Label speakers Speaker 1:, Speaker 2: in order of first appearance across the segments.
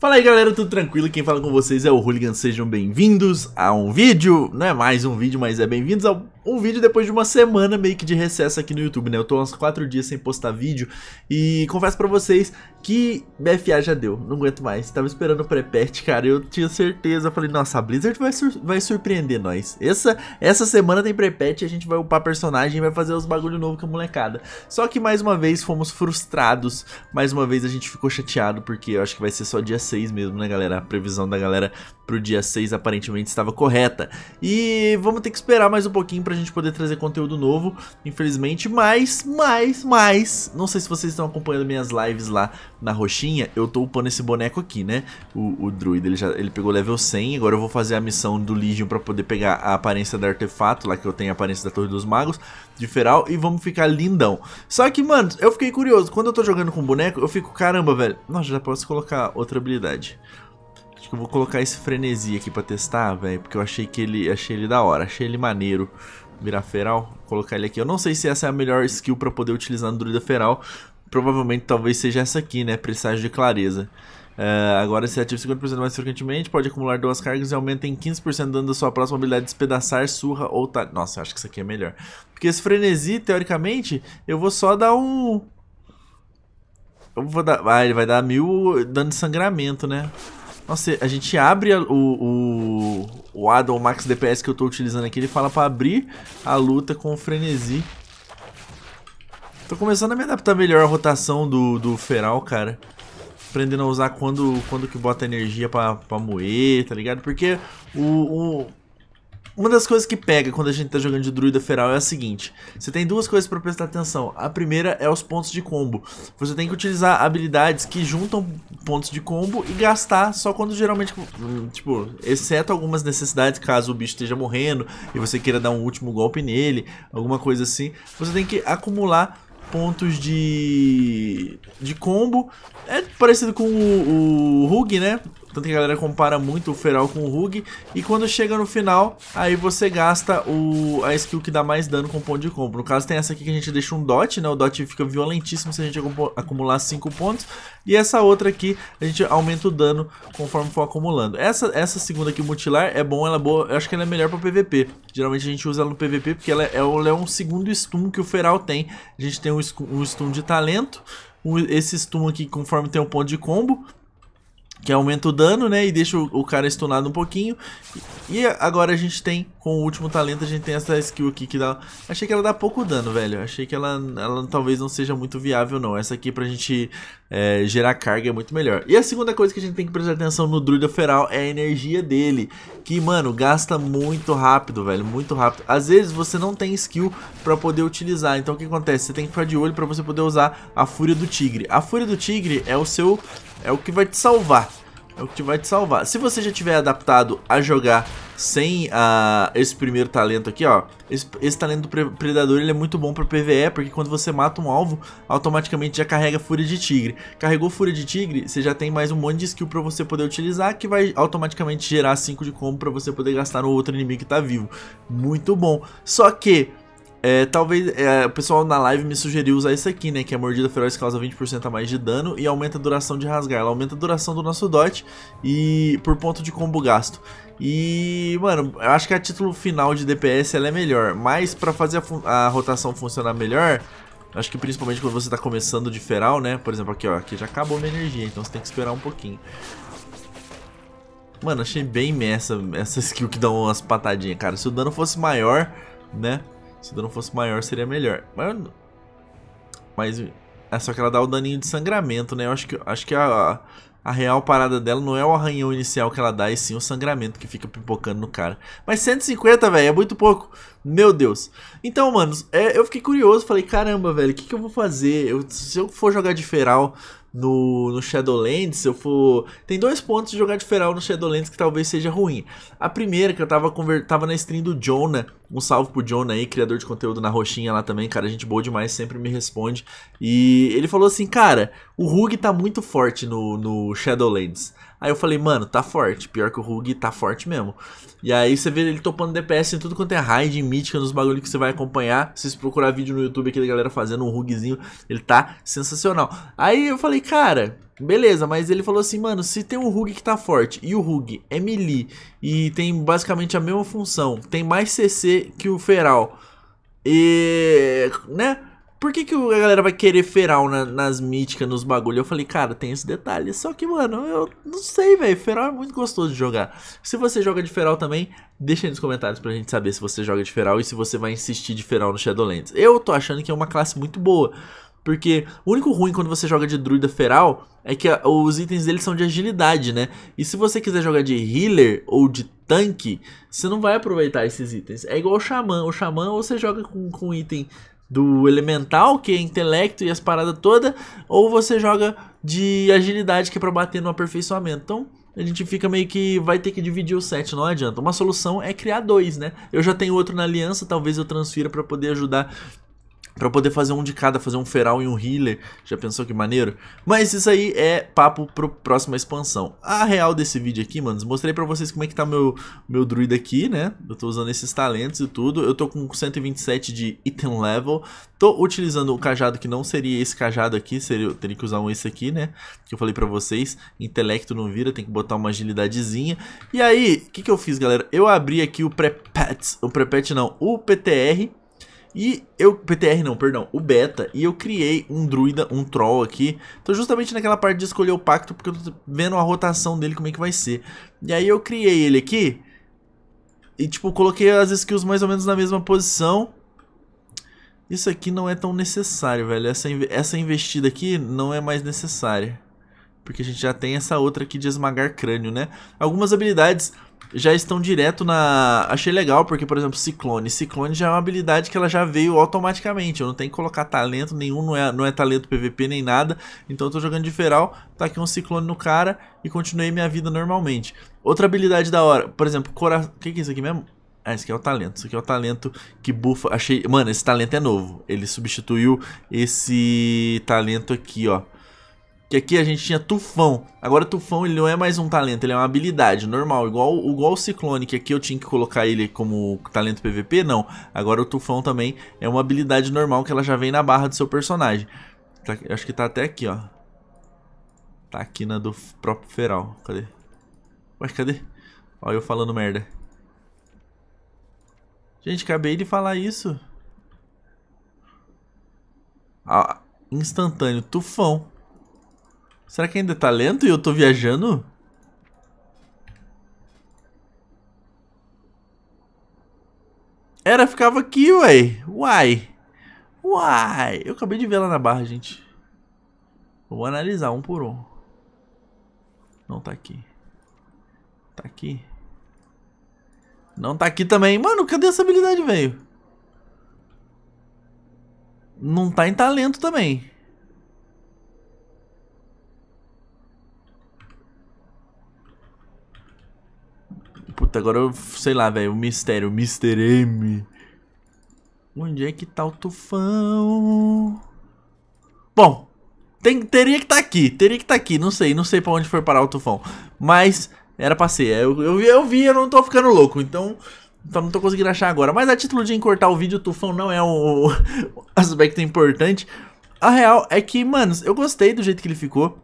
Speaker 1: Fala aí galera, tudo tranquilo? Quem fala com vocês é o Hooligan, sejam bem-vindos a um vídeo, não é mais um vídeo, mas é bem-vindos ao um vídeo depois de uma semana meio que de recesso aqui no YouTube, né? Eu tô uns 4 dias sem postar vídeo e confesso pra vocês que BFA já deu, não aguento mais. Tava esperando o pré-patch, cara, eu tinha certeza. falei, nossa, a Blizzard vai, sur vai surpreender nós. Essa, essa semana tem pré-patch, a gente vai upar personagem e vai fazer os bagulho novo com a molecada. Só que mais uma vez fomos frustrados, mais uma vez a gente ficou chateado, porque eu acho que vai ser só dia 6 mesmo, né, galera? A previsão da galera pro dia 6 aparentemente estava correta. E vamos ter que esperar mais um pouquinho pra gente poder trazer conteúdo novo, infelizmente. Mas, mas, mas, não sei se vocês estão acompanhando minhas lives lá na roxinha. Eu tô upando esse boneco aqui, né? O, o ele, já, ele pegou level 100. Agora eu vou fazer a missão do Legion pra poder pegar a aparência do artefato, lá que eu tenho a aparência da Torre dos Magos, de Feral. E vamos ficar lindão. Só que, mano, eu fiquei curioso. Quando eu tô jogando com boneco, eu fico, caramba, velho. Nossa, já posso colocar outra habilidade. Acho que eu vou colocar esse frenesi aqui pra testar, velho, porque eu achei que ele achei ele da hora, achei ele maneiro virar feral, colocar ele aqui. Eu não sei se essa é a melhor skill para poder utilizar no druida feral. Provavelmente talvez seja essa aqui, né? Presságio de clareza. Uh, agora se ativa 50% mais frequentemente, pode acumular duas cargas e aumenta em 15% dando a sua próxima habilidade de despedaçar, surra ou tá. Nossa, acho que isso aqui é melhor. Porque esse frenesi, teoricamente, eu vou só dar um. Eu vou dar. Ah, ele vai dar mil dano de sangramento, né? Nossa, a gente abre a, o, o, o Adam max DPS que eu tô utilizando aqui, ele fala pra abrir a luta com o frenesi. Tô começando a me adaptar melhor à rotação do, do feral, cara. Aprendendo a usar quando, quando que bota energia pra, pra moer, tá ligado? Porque o uma das coisas que pega quando a gente tá jogando de druida feral é a seguinte. Você tem duas coisas para prestar atenção. A primeira é os pontos de combo. Você tem que utilizar habilidades que juntam pontos de combo e gastar só quando geralmente... Hum, tipo, exceto algumas necessidades, caso o bicho esteja morrendo e você queira dar um último golpe nele, alguma coisa assim. Você tem que acumular pontos de de combo. É parecido com o, o Hug, né? Tanto que a galera compara muito o Feral com o Rug. E quando chega no final, aí você gasta o, a skill que dá mais dano com ponto de compra. No caso tem essa aqui que a gente deixa um dot, né? O dot fica violentíssimo se a gente acumular 5 pontos. E essa outra aqui, a gente aumenta o dano conforme for acumulando. Essa, essa segunda aqui, Mutilar, é bom, ela é boa. Eu acho que ela é melhor para PVP. Geralmente a gente usa ela no PVP porque ela é, ela é um segundo stun que o Feral tem. A gente tem um, um stun de talento esse stun aqui conforme tem um ponto de combo que aumenta o dano, né? E deixa o, o cara estunado um pouquinho. E, e agora a gente tem, com o último talento, a gente tem essa skill aqui que dá... Achei que ela dá pouco dano, velho. Achei que ela, ela talvez não seja muito viável, não. Essa aqui pra gente é, gerar carga é muito melhor. E a segunda coisa que a gente tem que prestar atenção no Druida Feral é a energia dele. Que, mano, gasta muito rápido, velho. Muito rápido. Às vezes você não tem skill pra poder utilizar. Então o que acontece? Você tem que ficar de olho pra você poder usar a Fúria do Tigre. A Fúria do Tigre é o seu é o que vai te salvar. É o que vai te salvar. Se você já tiver adaptado a jogar sem uh, esse primeiro talento aqui, ó. Esse, esse talento do predador ele é muito bom para PVE, porque quando você mata um alvo, automaticamente já carrega fúria de tigre. Carregou fúria de tigre, você já tem mais um monte de skill para você poder utilizar, que vai automaticamente gerar 5 de combo para você poder gastar no outro inimigo que tá vivo. Muito bom. Só que é, talvez é, o pessoal na live me sugeriu usar isso aqui, né? Que a mordida feroz causa 20% a mais de dano e aumenta a duração de rasgar. Ela aumenta a duração do nosso dot e por ponto de combo gasto. E, mano, eu acho que a título final de DPS ela é melhor. Mas para fazer a, a, rotação funcionar melhor, acho que principalmente quando você tá começando de feral, né? Por exemplo, aqui ó, aqui já acabou minha energia, então você tem que esperar um pouquinho. Mano, achei bem imensa essa skill que dá umas patadinhas, cara. Se o dano fosse maior, né? Se o dano fosse maior, seria melhor. Mas, mas é só que ela dá o daninho de sangramento, né? Eu acho que, acho que a, a real parada dela não é o arranhão inicial que ela dá, e sim o sangramento que fica pipocando no cara. Mas 150, velho, é muito pouco. Meu Deus. Então, manos, é, eu fiquei curioso. Falei, caramba, velho, o que, que eu vou fazer? Eu, se eu for jogar de feral, no, no Shadowlands, eu for. Tem dois pontos de jogar de feral no Shadowlands que talvez seja ruim. A primeira, que eu tava, conver... tava na stream do Jonah. Um salve pro Jonah aí, criador de conteúdo na Roxinha lá também, cara. Gente boa demais, sempre me responde. E ele falou assim, cara, o Rug tá muito forte no, no Shadowlands. Aí eu falei, mano, tá forte. Pior que o hug tá forte mesmo. E aí você vê ele topando DPS em tudo quanto é raid, em mítica, nos bagulhos que você vai acompanhar. Se você procurar vídeo no YouTube aqui da galera fazendo um hugzinho ele tá sensacional. Aí eu falei, cara, Beleza, mas ele falou assim, mano, se tem um hug que tá forte e o hug é melee e tem basicamente a mesma função, tem mais CC que o Feral, e, né, por que, que a galera vai querer feral na, nas míticas, nos bagulhos? Eu falei, cara, tem esse detalhe. Só que, mano, eu não sei, velho. Feral é muito gostoso de jogar. Se você joga de feral também, deixa aí nos comentários pra gente saber se você joga de feral e se você vai insistir de feral no Shadowlands. Eu tô achando que é uma classe muito boa. Porque o único ruim quando você joga de druida feral é que a, os itens deles são de agilidade, né? E se você quiser jogar de healer ou de tanque, você não vai aproveitar esses itens. É igual o xamã. O xamã ou você joga com, com item do elemental, que é intelecto e as paradas toda, ou você joga de agilidade, que é para bater no aperfeiçoamento. Então, a gente fica meio que vai ter que dividir o set, não adianta. Uma solução é criar dois, né? Eu já tenho outro na aliança, talvez eu transfira para poder ajudar Pra poder fazer um de cada, fazer um feral e um healer. Já pensou que maneiro? Mas isso aí é papo pro próxima expansão. A real desse vídeo aqui, mano, mostrei pra vocês como é que tá meu, meu druida aqui, né? Eu tô usando esses talentos e tudo. Eu tô com 127 de item level. Tô utilizando o cajado que não seria esse cajado aqui, seria, eu teria que usar um esse aqui, né? Que eu falei pra vocês, intelecto não vira, tem que botar uma agilidadezinha. E aí, o que que eu fiz, galera? Eu abri aqui o prepet, o prepet não, o PTR e eu, PTR não, perdão, o beta, e eu criei um druida, um troll aqui. Tô justamente naquela parte de escolher o pacto, porque eu tô vendo a rotação dele, como é que vai ser. E aí eu criei ele aqui, e tipo, coloquei as skills mais ou menos na mesma posição. Isso aqui não é tão necessário, velho. Essa, essa investida aqui não é mais necessária. Porque a gente já tem essa outra aqui de esmagar crânio, né? Algumas habilidades já estão direto na. Achei legal, porque, por exemplo, Ciclone. Ciclone já é uma habilidade que ela já veio automaticamente. Eu não tenho que colocar talento nenhum, não é, não é talento PVP nem nada. Então eu tô jogando de feral, tá aqui um ciclone no cara e continuei minha vida normalmente. Outra habilidade da hora, por exemplo, coração. O que, que é isso aqui mesmo? Ah, esse aqui é o talento. Isso aqui é o talento que bufa. Achei. Mano, esse talento é novo. Ele substituiu esse talento aqui, ó que aqui a gente tinha Tufão. Agora Tufão ele não é mais um talento, ele é uma habilidade normal, igual, igual o Ciclone, que aqui eu tinha que colocar ele como talento PVP, não. Agora o Tufão também é uma habilidade normal que ela já vem na barra do seu personagem. Tá, acho que tá até aqui, ó. Tá aqui na do próprio Feral. Cadê? Ué, cadê? Ó, eu falando merda. Gente, acabei de falar isso. Ah, instantâneo, Tufão. Será que ainda tá lento e eu tô viajando? Era, ficava aqui, uai. Uai. Uai. Eu acabei de ver lá na barra, gente. Vou analisar um por um. Não tá aqui. Tá aqui. Não tá aqui também. Mano, cadê essa habilidade, velho? Não tá em talento também. Puta, agora eu sei lá, velho. O mistério, o Mr. M. Onde é que tá o tufão? Bom, tem, teria que tá aqui, teria que tá aqui. Não sei, não sei pra onde foi parar o tufão. Mas era pra ser. Eu, eu, eu vi, eu não tô ficando louco. Então, então não tô conseguindo achar agora. Mas a título de encurtar o vídeo, o tufão não é um aspecto importante. A real é que, mano, eu gostei do jeito que ele ficou.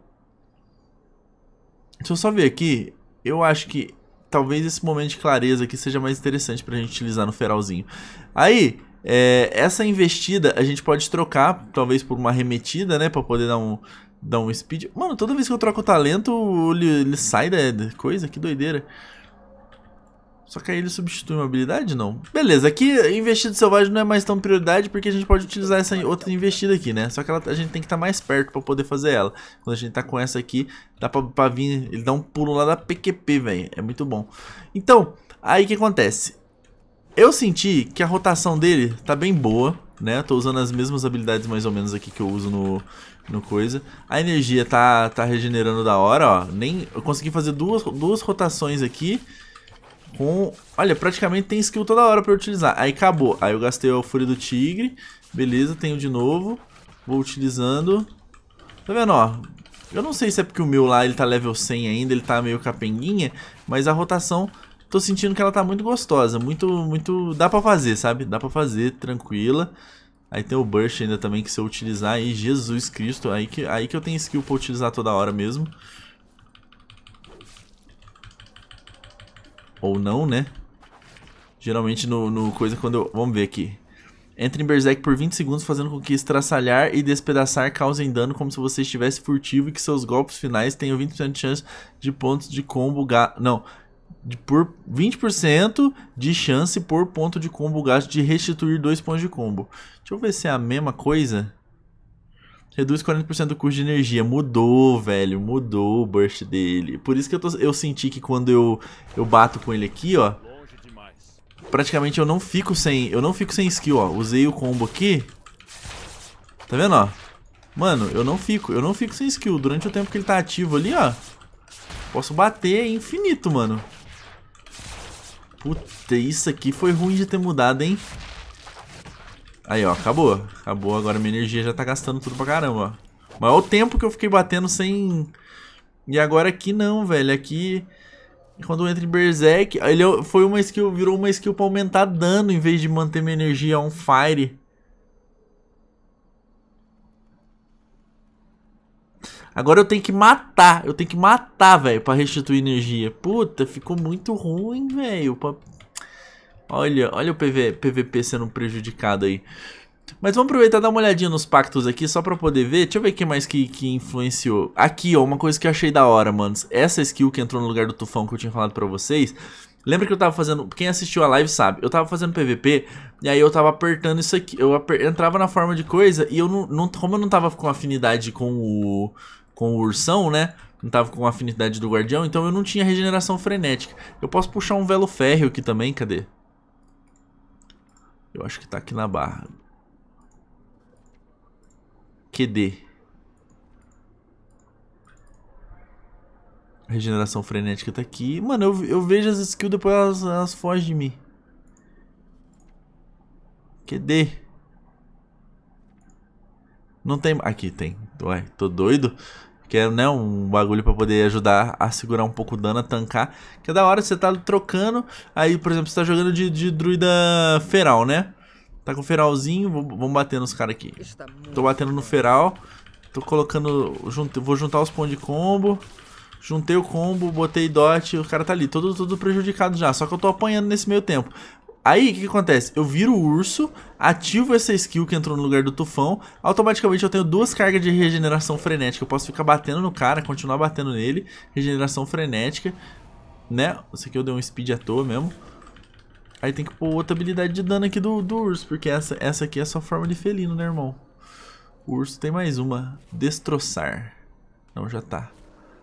Speaker 1: Deixa eu só ver aqui. Eu acho que talvez esse momento de clareza aqui seja mais interessante para a gente utilizar no feralzinho. Aí, é, essa investida a gente pode trocar, talvez por uma arremetida, né? Pra poder dar um, dar um speed. Mano, toda vez que eu troco o talento, ele, ele sai da coisa, que doideira. Só que aí ele substitui uma habilidade? Não. Beleza, aqui investido selvagem não é mais tão prioridade, porque a gente pode utilizar essa outra investida aqui, né? Só que ela, a gente tem que estar tá mais perto pra poder fazer ela. Quando a gente tá com essa aqui, dá pra, pra vir... Ele dá um pulo lá da PQP, velho. É muito bom. Então, aí o que acontece? Eu senti que a rotação dele tá bem boa, né? Tô usando as mesmas habilidades mais ou menos aqui que eu uso no, no coisa. A energia tá, tá regenerando da hora, ó. Nem, eu consegui fazer duas, duas rotações aqui com... Olha, praticamente tem skill toda hora pra eu utilizar. Aí acabou. Aí eu gastei o Fúria do Tigre. Beleza, tenho de novo. Vou utilizando. Tá vendo, ó? Eu não sei se é porque o meu lá ele tá level 100 ainda, ele tá meio capenguinha, mas a rotação tô sentindo que ela tá muito gostosa, muito, muito... dá pra fazer, sabe? Dá pra fazer, tranquila. Aí tem o Burst ainda também que se eu utilizar aí, Jesus Cristo, aí que, aí que eu tenho skill pra utilizar toda hora mesmo. Ou não, né? Geralmente no, no coisa quando eu... Vamos ver aqui. Entre em Berserk por 20 segundos, fazendo com que estraçalhar e despedaçar causem dano como se você estivesse furtivo e que seus golpes finais tenham 20% de chance de pontos de combo ga... Não, de por 20% de chance por ponto de combo gasto de restituir dois pontos de combo. Deixa eu ver se é a mesma coisa. Reduz 40% do custo de energia. Mudou, velho. Mudou o burst dele. Por isso que eu, tô, eu senti que quando eu, eu bato com ele aqui, ó. Praticamente eu não fico sem. Eu não fico sem skill, ó. Usei o combo aqui. Tá vendo, ó? Mano, eu não fico. Eu não fico sem skill. Durante o tempo que ele tá ativo ali, ó. Posso bater infinito, mano. Puta, isso aqui foi ruim de ter mudado, hein? Aí, ó, acabou. Acabou, agora minha energia já tá gastando tudo pra caramba, ó. Mas é o tempo que eu fiquei batendo sem... E agora aqui não, velho. Aqui, quando entra em Berserk, ele é foi uma skill, virou uma skill pra aumentar dano em vez de manter minha energia on fire. Agora eu tenho que matar, eu tenho que matar, velho, pra restituir energia. Puta, ficou muito ruim, velho, Olha, olha o PV, PVP sendo prejudicado aí. Mas vamos aproveitar e dar uma olhadinha nos pactos aqui, só pra poder ver. Deixa eu ver o que mais que, que influenciou. Aqui, ó, uma coisa que eu achei da hora, mano. Essa skill que entrou no lugar do Tufão que eu tinha falado pra vocês. Lembra que eu tava fazendo... Quem assistiu a live sabe. Eu tava fazendo PVP e aí eu tava apertando isso aqui. Eu aper, entrava na forma de coisa e eu não, não... Como eu não tava com afinidade com o... Com o ursão, né? não tava com afinidade do guardião, então eu não tinha regeneração frenética. Eu posso puxar um velo férreo aqui também, cadê? Eu acho que tá aqui na barra. QD. Regeneração frenética tá aqui. Mano, eu, eu vejo as skills, depois elas, elas fogem de mim. QD. Não tem... Aqui tem. Ué, tô doido? Que é né, um bagulho para poder ajudar a segurar um pouco o dano, a tancar. Que é da hora, você tá trocando. Aí, por exemplo, você tá jogando de, de druida feral, né? Tá com o feralzinho, vamos bater nos caras aqui. Tá tô batendo no feral. Tô colocando. Junto, vou juntar os pontos de combo. Juntei o combo, botei dot, o cara tá ali, todo, todo prejudicado já. Só que eu tô apanhando nesse meio tempo. Aí, o que, que, acontece? Eu viro o urso, ativo essa skill que entrou no lugar do tufão, automaticamente eu tenho duas cargas de regeneração frenética. Eu posso ficar batendo no cara, continuar batendo nele, regeneração frenética, né? Isso aqui eu dei um speed à toa mesmo. Aí tem que pôr outra habilidade de dano aqui do, do urso, porque essa, essa aqui é só forma de felino, né, irmão? O urso tem mais uma. Destroçar. Não, já tá.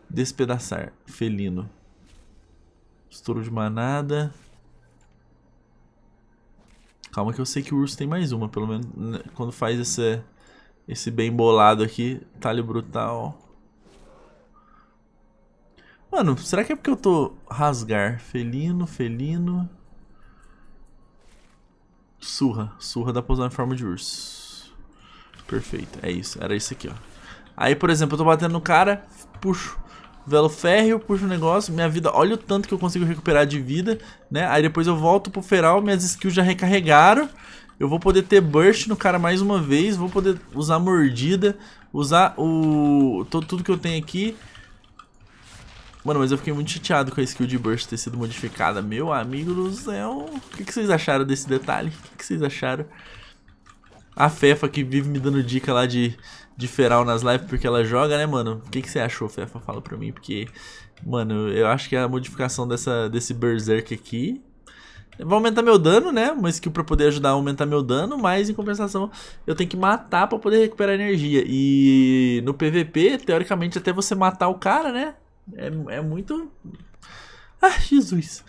Speaker 1: Despedaçar. Felino. Estouro de manada. Calma que eu sei que o urso tem mais uma, pelo menos né, quando faz esse, esse bem bolado aqui. Talho brutal. Mano, será que é porque eu tô rasgar? Felino, felino. Surra. Surra dá pra usar em forma de urso. Perfeito, é isso. Era isso aqui, ó. Aí, por exemplo, eu tô batendo no cara, puxo. Velo férreo, puxo um negócio, minha vida, olha o tanto que eu consigo recuperar de vida, né? Aí depois eu volto pro feral, minhas skills já recarregaram. Eu vou poder ter burst no cara mais uma vez, vou poder usar mordida, usar o tudo que eu tenho aqui. Mano, mas eu fiquei muito chateado com a skill de burst ter sido modificada. Meu amigo do céu, o que, que vocês acharam desse detalhe? O que, que vocês acharam? A Fefa que vive me dando dica lá de, de feral nas lives porque ela joga, né, mano? O que, que você achou, Fefa? Fala pra mim, porque, mano, eu acho que a modificação dessa, desse Berserk aqui vai aumentar meu dano, né? Uma skill pra poder ajudar a aumentar meu dano, mas em compensação eu tenho que matar pra poder recuperar energia. E no PVP, teoricamente, até você matar o cara, né? É, é muito. Ah, Jesus.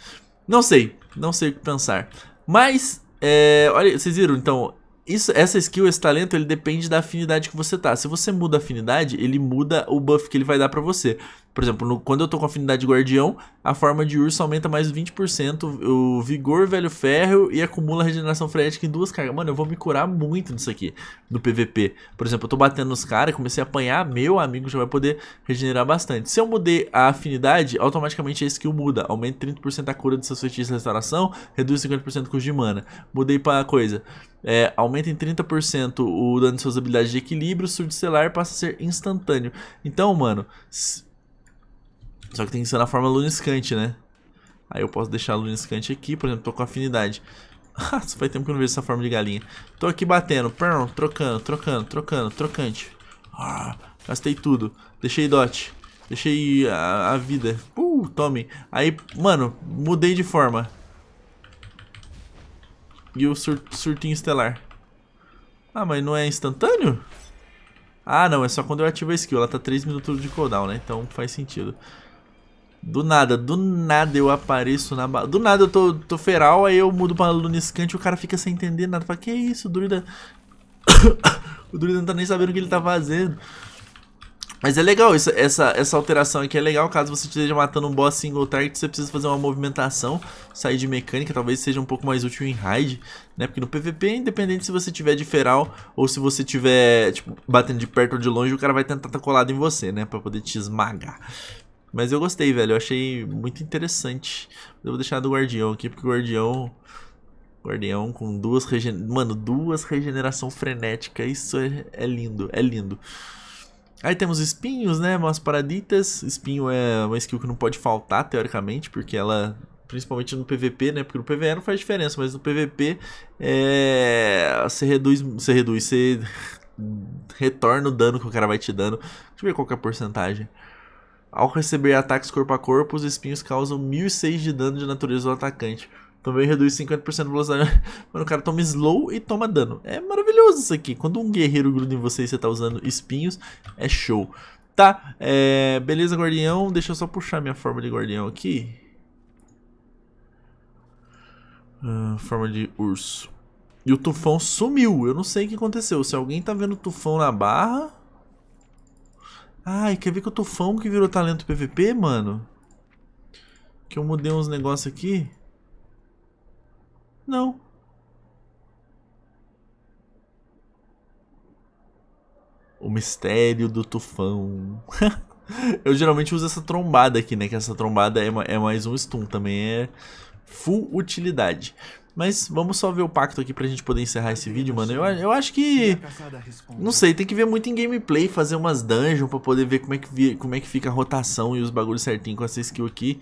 Speaker 1: Não sei, não sei o que pensar. Mas, é, olha, vocês viram, então, isso, essa skill, esse talento, ele depende da afinidade que você tá. Se você muda a afinidade, ele muda o buff que ele vai dar para você. Por exemplo, no, quando eu tô com afinidade guardião, a forma de urso aumenta mais 20% o vigor, velho ferro e acumula regeneração frenética em duas cargas. Mano, eu vou me curar muito nisso aqui, no PVP. Por exemplo, eu tô batendo nos caras, comecei a apanhar, meu amigo já vai poder regenerar bastante. Se eu mudei a afinidade, automaticamente a é skill muda. Aumenta 30% a cura de seus feitiços de restauração, reduz 50% o custo de mana. Mudei pra coisa. É, aumenta em 30% o dano de suas habilidades de equilíbrio, surdo estelar passa a ser instantâneo. Então, mano só que tem que ser na forma luniscante, né? Aí eu posso deixar luniscante aqui, por exemplo, tô com afinidade. Ah, faz tempo que eu não vejo essa forma de galinha. Tô aqui batendo, prum, trocando, trocando, trocando, trocante. Ah, gastei tudo. Deixei dot. Deixei a, a vida. Uh, tome. Aí, mano, mudei de forma. E o sur surtinho estelar. Ah, mas não é instantâneo? Ah, não, é só quando eu ativo a skill. Ela tá 3 minutos de cooldown, né? Então faz sentido. Do nada, do nada eu apareço na Do nada eu tô, tô feral, aí eu mudo pra luniscante e o cara fica sem entender nada. Fala, que isso, o Durida. o Durida não tá nem sabendo o que ele tá fazendo. Mas é legal isso, essa, essa alteração aqui, é legal caso você esteja matando um boss single target, você precisa fazer uma movimentação, sair de mecânica, talvez seja um pouco mais útil em raid, né, porque no PVP, independente se você tiver de feral ou se você tiver, tipo, batendo de perto ou de longe, o cara vai tentar estar tá colado em você, né, pra poder te esmagar. Mas eu gostei, velho. Eu achei muito interessante. Eu vou deixar do Guardião aqui, porque o Guardião. Guardião com duas regenerações. Mano, duas regeneração frenética. Isso é, é lindo, é lindo. Aí temos espinhos, né? Umas paraditas. Espinho é uma skill que não pode faltar, teoricamente, porque ela. Principalmente no PVP, né? Porque no PVE não faz diferença, mas no PVP é. Você reduz. Você reduz, você retorna o dano que o cara vai te dando. Deixa eu ver qual é a porcentagem. Ao receber ataques corpo a corpo, os espinhos causam 1006 de dano de natureza do atacante. Também reduz 50% de velocidade. Mano, o cara toma slow e toma dano. É maravilhoso isso aqui. Quando um guerreiro gruda em você e você tá usando espinhos, é show. Tá, é... beleza, guardião. Deixa eu só puxar minha forma de guardião aqui. Uh, forma de urso. E o tufão sumiu. Eu não sei o que aconteceu. Se alguém tá vendo o tufão na barra... Ai, quer ver que eu tô fão que virou talento PVP, mano? Que eu mudei uns negócios aqui? Não. O mistério do tufão. eu geralmente uso essa trombada aqui, né? Que essa trombada é, é mais um stun. Também é full utilidade. Mas vamos só ver o pacto aqui pra gente poder encerrar esse vídeo, mano. Eu, eu acho que... Não sei, tem que ver muito em gameplay, fazer umas dungeons pra poder ver como é que, como é que fica a rotação e os bagulhos certinho com essa skill aqui.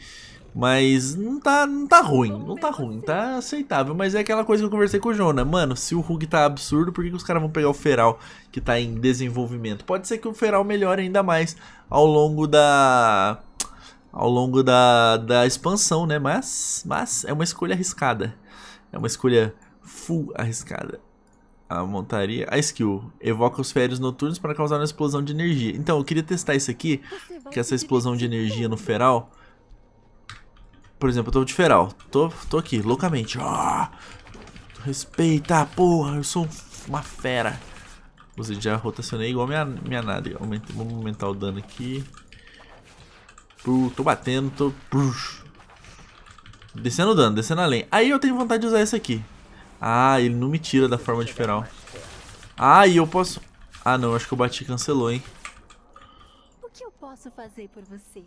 Speaker 1: Mas não tá, não tá ruim, não tá ruim, tá aceitável. Mas é aquela coisa que eu conversei com o Jonah. Mano, se o Rug tá absurdo, por que, que os caras vão pegar o Feral que tá em desenvolvimento? Pode ser que o Feral melhore ainda mais ao longo da... Ao longo da, da expansão, né? Mas, mas é uma escolha arriscada. É uma escolha full arriscada. A montaria. A skill. Evoca os férios noturnos para causar uma explosão de energia. Então, eu queria testar isso aqui. Que essa explosão de energia no feral. Por exemplo, eu tô de feral. Tô, tô aqui, loucamente. Ah! respeita, porra. Eu sou uma fera. Você já rotacionei igual minha, minha nada. vamos aumentar o dano aqui. Estou tô batendo, tô. Puxa. Descendo o dano, descendo além. Aí eu tenho vontade de usar esse aqui. Ah, ele não me tira da forma de feral. Ah, e eu posso... Ah, não, acho que o bati cancelou, hein. O que eu posso fazer por você?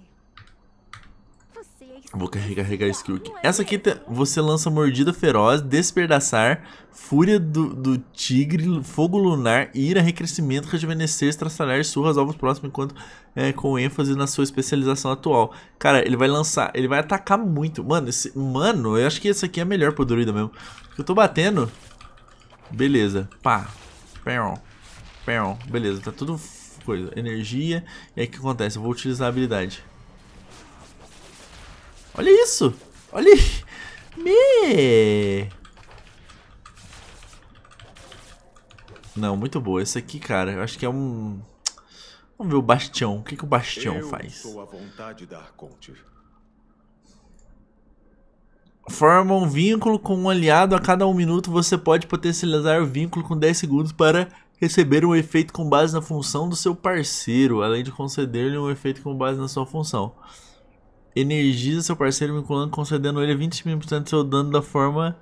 Speaker 1: É vou carregar a skill aqui. É Essa aqui você lança mordida feroz, despedaçar, fúria do, do tigre, fogo lunar, ira, recrescimento, rejuvenescer, estraçalhar, surras, alvos próximos, enquanto é, com ênfase na sua especialização atual. Cara, ele vai lançar, ele vai atacar muito. Mano, esse, mano eu acho que esse aqui é melhor pro druida mesmo. Eu tô batendo. Beleza. Pá. Pão. Pão. Beleza, tá tudo coisa. Energia. E aí o que acontece? Eu vou utilizar a habilidade. Olha isso. Olha. Me. Não, muito boa. Esse aqui, cara, eu acho que é um... Vamos ver o Bastião. O que, que o Bastião eu faz? Sou a vontade da Forma um vínculo com um aliado. A cada um minuto você pode potencializar o vínculo com 10 segundos para receber um efeito com base na função do seu parceiro, além de conceder-lhe um efeito com base na sua função energiza seu parceiro vinculando, concedendo ele 25% do seu dano da forma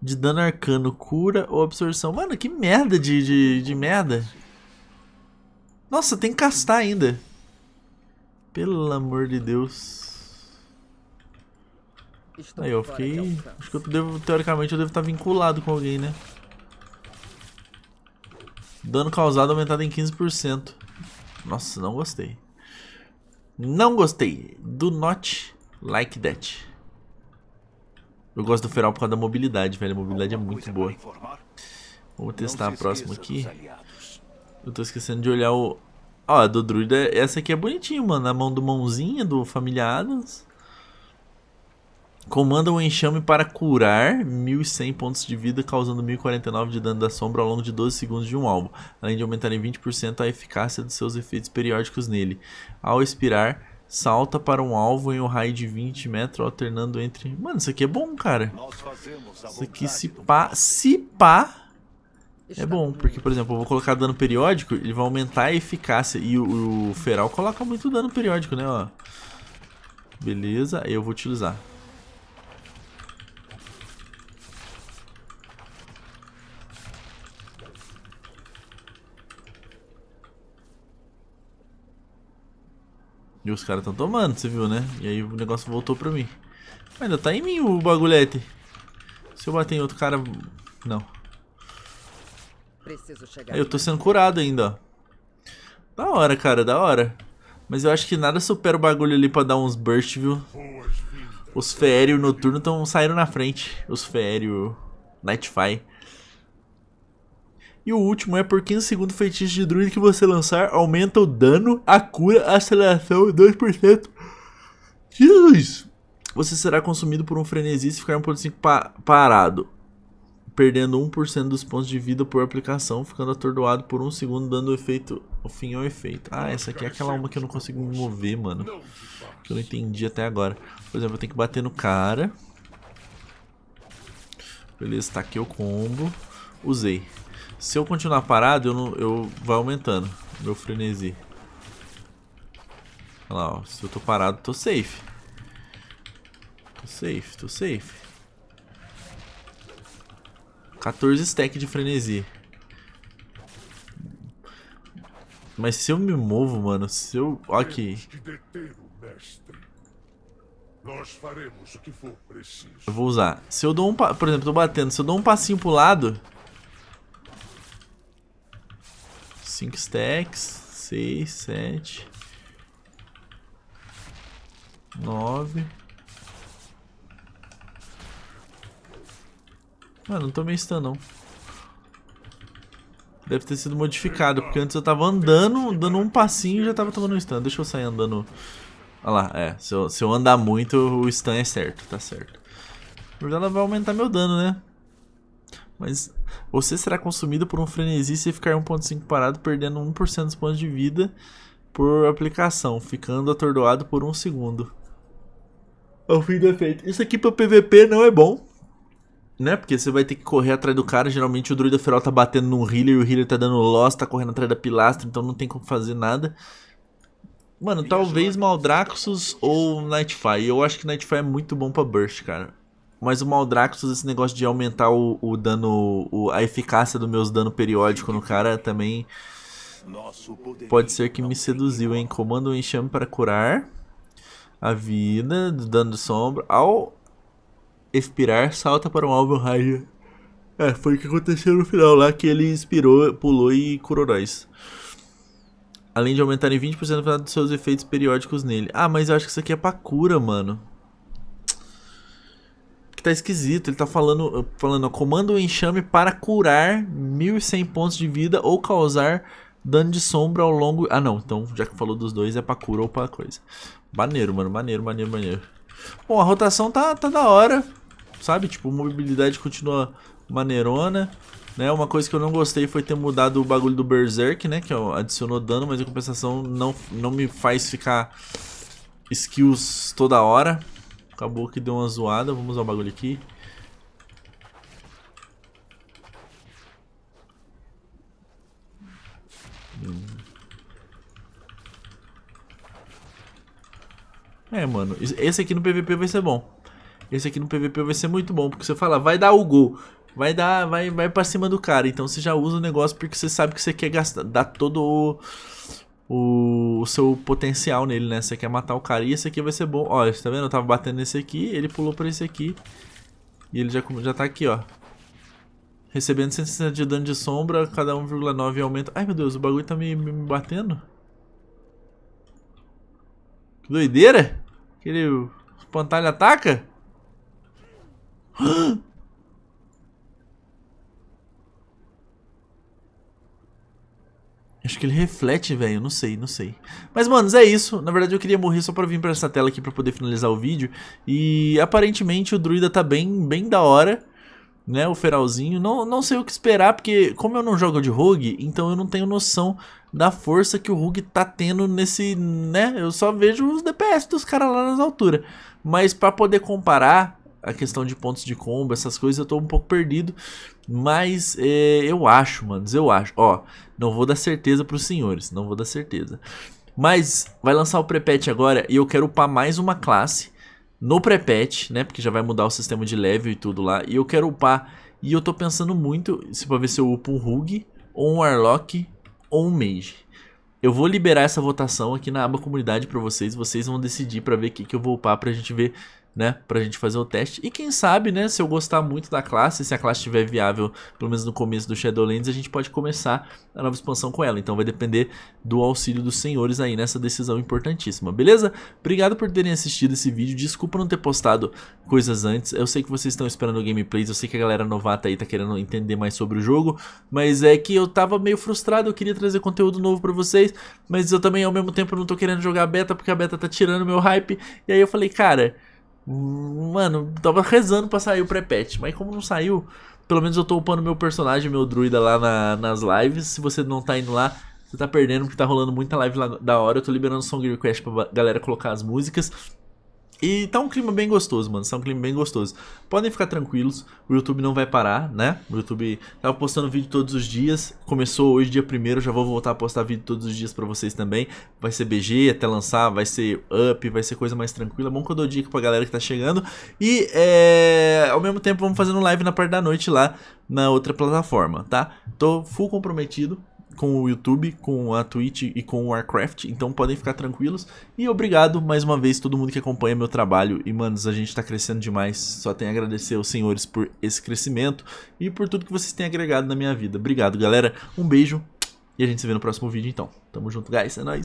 Speaker 1: de dano arcano, cura ou absorção. Mano, que merda de, de, de merda. Nossa, tem que castar ainda. Pelo amor de Deus. Aí eu fiquei... Acho que eu devo, teoricamente, eu devo estar vinculado com alguém, né? Dano causado aumentado em 15%. Nossa, não gostei. Não gostei. Do not like that. Eu gosto do feral por causa da mobilidade, velho. A mobilidade é muito boa. Vamos testar a próxima aqui. Eu tô esquecendo de olhar o... Ó, ah, a do druida, essa aqui é bonitinha, mano. A mão do mãozinha do Família Adams. Comanda um enxame para curar 1.100 pontos de vida, causando 1.049 de dano da sombra ao longo de 12 segundos de um alvo, além de aumentar em 20% a eficácia dos seus efeitos periódicos nele. Ao expirar, salta para um alvo em um raio de 20 metros, alternando entre... Mano, isso aqui é bom, cara. Isso aqui se pá... Se pá... É bom, porque, por exemplo, eu vou colocar dano periódico, ele vai aumentar a eficácia. E o, o feral coloca muito dano periódico, né, ó. Beleza, eu vou utilizar. E os caras estão tomando, você viu, né? E aí o negócio voltou pra mim. Mas ainda tá em mim o bagulhete. Se eu bater em outro cara... Não. Aí eu tô sendo curado ainda, ó. Da hora, cara, da hora. Mas eu acho que nada supera o bagulho ali pra dar uns burst, viu? Os férios noturno estão saindo na frente. Os feéreo Nightfire. E o último é por 15 segundos feitiço de druida que você lançar aumenta o dano, a cura, a aceleração 2%. Jesus! Você será consumido por um frenesi se ficar 1.5 pa parado, perdendo 1% dos pontos de vida por aplicação, ficando atordoado por um segundo, dando o efeito o fim ao efeito. Ah, essa aqui é aquela uma que eu não consigo me mover, mano. Que eu não entendi até agora. Por exemplo, eu tenho que bater no cara. Beleza, taquei o combo. Usei. Se eu continuar parado, eu, não, eu vai aumentando meu frenesi. Olha lá, ó. Se eu tô parado, tô safe. Tô safe, tô safe. 14 stack de frenesi. Mas se eu me movo, mano, se eu... Aqui. Eu vou usar. Se eu dou um... Pa... Por exemplo, tô batendo. Se eu dou um passinho pro lado... 5 stacks, 6, 7, 9. Ah, não tomei stun não. Deve ter sido modificado, porque antes eu tava andando, dando um passinho e já tava tomando um stun. Deixa eu sair andando. Olha lá, é. Se eu, se eu andar muito, o stun é certo, tá certo. Na verdade, ela vai aumentar meu dano, né? Mas você será consumido por um frenesi se ficar 1.5 parado, perdendo 1% dos pontos de vida por aplicação, ficando atordoado por um segundo. Ao fim do efeito. Isso aqui para PVP não é bom. Né? Porque você vai ter que correr atrás do cara. Geralmente o druida feral tá batendo num healer e o healer tá dando loss, tá correndo atrás da pilastra, então não tem como fazer nada. Mano, talvez né? Maldraxxus ou Nightfire. Eu acho que Nightfire é muito bom pra Burst, cara. Mas o Maldraxxus, esse negócio de aumentar o, o dano, o, a eficácia dos meus dano periódico no cara também pode ser que me seduziu, hein? Comando o enxame para curar a vida do dano de sombra. Ao expirar, salta para um alvo raio. É, foi o que aconteceu no final lá, que ele inspirou, pulou e curou nós. Além de aumentar em 20% dos seus efeitos periódicos nele. Ah, mas eu acho que isso aqui é pra cura, mano tá esquisito. Ele tá falando, falando comando o enxame para curar 1100 pontos de vida ou causar dano de sombra ao longo... Ah, não. Então, já que falou dos dois, é pra cura ou pra coisa. Maneiro, mano. Maneiro, maneiro, maneiro. Bom, a rotação tá, tá da hora, sabe? Tipo, mobilidade continua maneirona. Né, uma coisa que eu não gostei foi ter mudado o bagulho do Berserk, né? Que adicionou dano, mas a compensação não, não me faz ficar skills toda hora. Acabou que deu uma zoada. Vamos usar o bagulho aqui. Hum. É, mano. Esse aqui no PVP vai ser bom. Esse aqui no PVP vai ser muito bom. Porque você fala, vai dar o gol. Vai dar, vai, vai pra cima do cara. Então você já usa o negócio porque você sabe que você quer gastar, dar todo o o, o, seu potencial nele, né? Você quer matar o cara e esse aqui vai ser bom. Ó, tá vendo? Eu tava batendo nesse aqui, ele pulou pra esse aqui. E ele já, já tá aqui, ó. Recebendo 160 de dano de sombra, cada 1,9 aumenta. Ai meu Deus, o bagulho tá me, me, me batendo. Que doideira! Aquele espantalho ataca? Ah! Acho que ele reflete, velho. Não sei, não sei. Mas, manos, é isso. Na verdade, eu queria morrer só pra vir pra essa tela aqui pra poder finalizar o vídeo. E, aparentemente, o druida tá bem, bem da hora, né? O feralzinho. Não, não sei o que esperar, porque como eu não jogo de rogue, então eu não tenho noção da força que o rogue tá tendo nesse, né? Eu só vejo os DPS dos caras lá nas alturas. Mas pra poder comparar, a questão de pontos de combo, essas coisas, eu tô um pouco perdido. Mas é, eu acho, mano eu acho. Ó, não vou dar certeza pros senhores, não vou dar certeza. Mas vai lançar o prepet agora e eu quero upar mais uma classe no prepet, né? Porque já vai mudar o sistema de level e tudo lá. E eu quero upar. E eu tô pensando muito se pra ver se eu upo um Rug, ou um Warlock, ou um Mage. Eu vou liberar essa votação aqui na aba comunidade para vocês, vocês vão decidir para ver o que, que eu vou upar pra gente ver né, pra gente fazer o teste. E quem sabe, né, se eu gostar muito da classe, se a classe estiver viável, pelo menos no começo do Shadowlands, a gente pode começar a nova expansão com ela. Então vai depender do auxílio dos senhores aí nessa decisão importantíssima, beleza? Obrigado por terem assistido esse vídeo, desculpa não ter postado coisas antes, eu sei que vocês estão esperando gameplays, eu sei que a galera novata aí tá querendo entender mais sobre o jogo, mas é que eu tava meio frustrado, eu queria trazer conteúdo novo pra vocês, mas eu também ao mesmo tempo não tô querendo jogar beta, porque a beta tá tirando meu hype, e aí eu falei, cara... Mano, tava rezando pra sair o pré-patch, mas como não saiu, pelo menos eu tô upando meu personagem, meu druida lá na, nas lives. Se você não tá indo lá, você tá perdendo, porque tá rolando muita live lá da hora. Eu tô liberando song request pra galera colocar as músicas. E tá um clima bem gostoso, mano. Tá um clima bem gostoso. Podem ficar tranquilos, o YouTube não vai parar, né? O YouTube tava postando vídeo todos os dias. Começou hoje, dia 1 já vou voltar a postar vídeo todos os dias para vocês também. Vai ser BG até lançar, vai ser up, vai ser coisa mais tranquila. É bom que eu dou dica pra galera que tá chegando. E é... ao mesmo tempo vamos fazendo live na parte da noite lá na outra plataforma, tá? Tô full comprometido com o YouTube, com a Twitch e com o Warcraft, então podem ficar tranquilos. E obrigado mais uma vez todo mundo que acompanha meu trabalho. E manos, a gente tá crescendo demais. Só tenho a agradecer aos senhores por esse crescimento e por tudo que vocês têm agregado na minha vida. Obrigado, galera. Um beijo e a gente se vê no próximo vídeo então. Tamo junto, guys. É nóis.